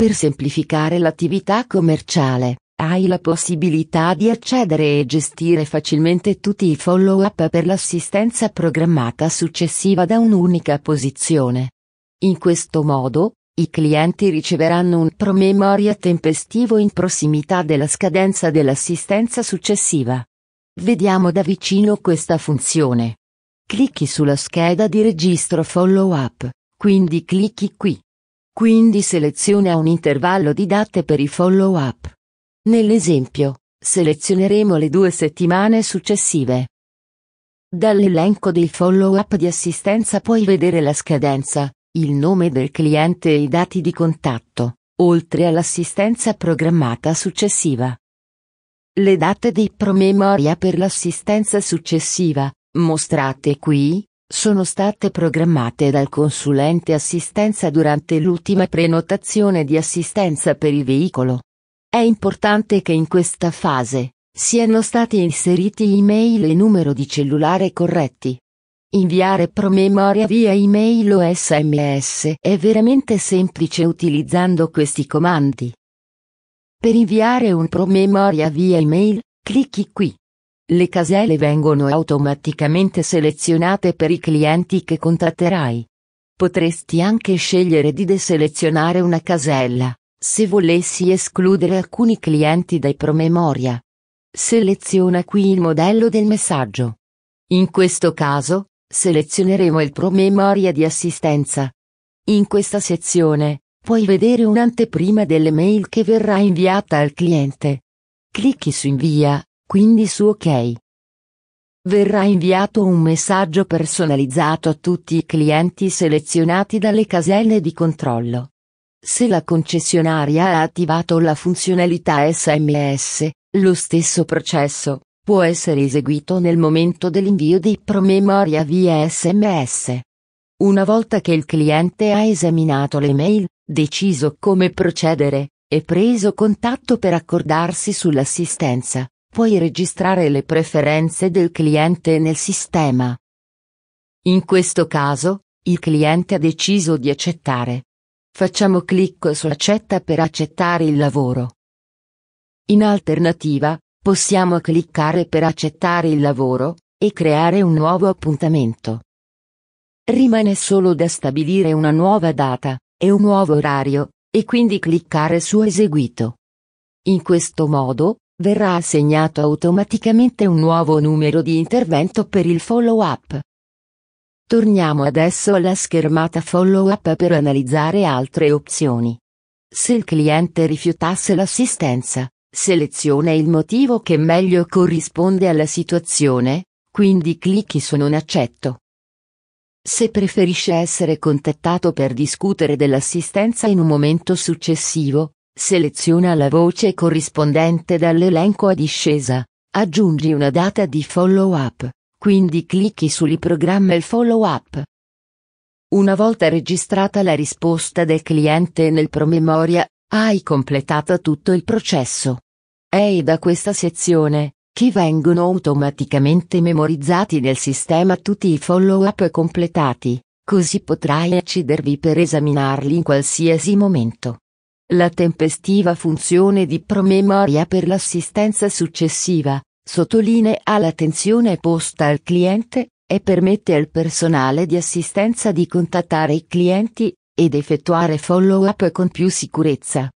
Per semplificare l'attività commerciale, hai la possibilità di accedere e gestire facilmente tutti i follow-up per l'assistenza programmata successiva da un'unica posizione. In questo modo, i clienti riceveranno un promemoria tempestivo in prossimità della scadenza dell'assistenza successiva. Vediamo da vicino questa funzione. Clicchi sulla scheda di registro follow-up, quindi clicchi qui. Quindi seleziona un intervallo di date per i follow-up. Nell'esempio, selezioneremo le due settimane successive. Dall'elenco dei follow-up di assistenza puoi vedere la scadenza, il nome del cliente e i dati di contatto, oltre all'assistenza programmata successiva. Le date dei promemoria per l'assistenza successiva, mostrate qui, sono state programmate dal consulente assistenza durante l'ultima prenotazione di assistenza per il veicolo. È importante che in questa fase siano stati inseriti email e numero di cellulare corretti. Inviare promemoria via email o sms è veramente semplice utilizzando questi comandi. Per inviare un promemoria via email, clicchi qui. Le caselle vengono automaticamente selezionate per i clienti che contatterai. Potresti anche scegliere di deselezionare una casella, se volessi escludere alcuni clienti dai promemoria. Seleziona qui il modello del messaggio. In questo caso, selezioneremo il promemoria di assistenza. In questa sezione, puoi vedere un'anteprima delle mail che verrà inviata al cliente. Clicchi su invia quindi su OK. Verrà inviato un messaggio personalizzato a tutti i clienti selezionati dalle caselle di controllo. Se la concessionaria ha attivato la funzionalità SMS, lo stesso processo può essere eseguito nel momento dell'invio di promemoria via SMS. Una volta che il cliente ha esaminato le mail, deciso come procedere, e preso contatto per accordarsi sull'assistenza, puoi registrare le preferenze del cliente nel sistema. In questo caso, il cliente ha deciso di accettare. Facciamo clic su Accetta per accettare il lavoro. In alternativa, possiamo cliccare per accettare il lavoro e creare un nuovo appuntamento. Rimane solo da stabilire una nuova data e un nuovo orario, e quindi cliccare su Eseguito. In questo modo, verrà assegnato automaticamente un nuovo numero di intervento per il follow-up. Torniamo adesso alla schermata follow-up per analizzare altre opzioni. Se il cliente rifiutasse l'assistenza, seleziona il motivo che meglio corrisponde alla situazione, quindi clicchi su Non accetto. Se preferisce essere contattato per discutere dell'assistenza in un momento successivo, Seleziona la voce corrispondente dall'elenco a discesa. Aggiungi una data di follow-up, quindi clicchi su Riprogramma il follow-up. Una volta registrata la risposta del cliente nel promemoria, hai completato tutto il processo. È da questa sezione che vengono automaticamente memorizzati nel sistema tutti i follow-up completati, così potrai accedervi per esaminarli in qualsiasi momento. La tempestiva funzione di promemoria per l'assistenza successiva, sottolinea l'attenzione posta al cliente, e permette al personale di assistenza di contattare i clienti, ed effettuare follow-up con più sicurezza.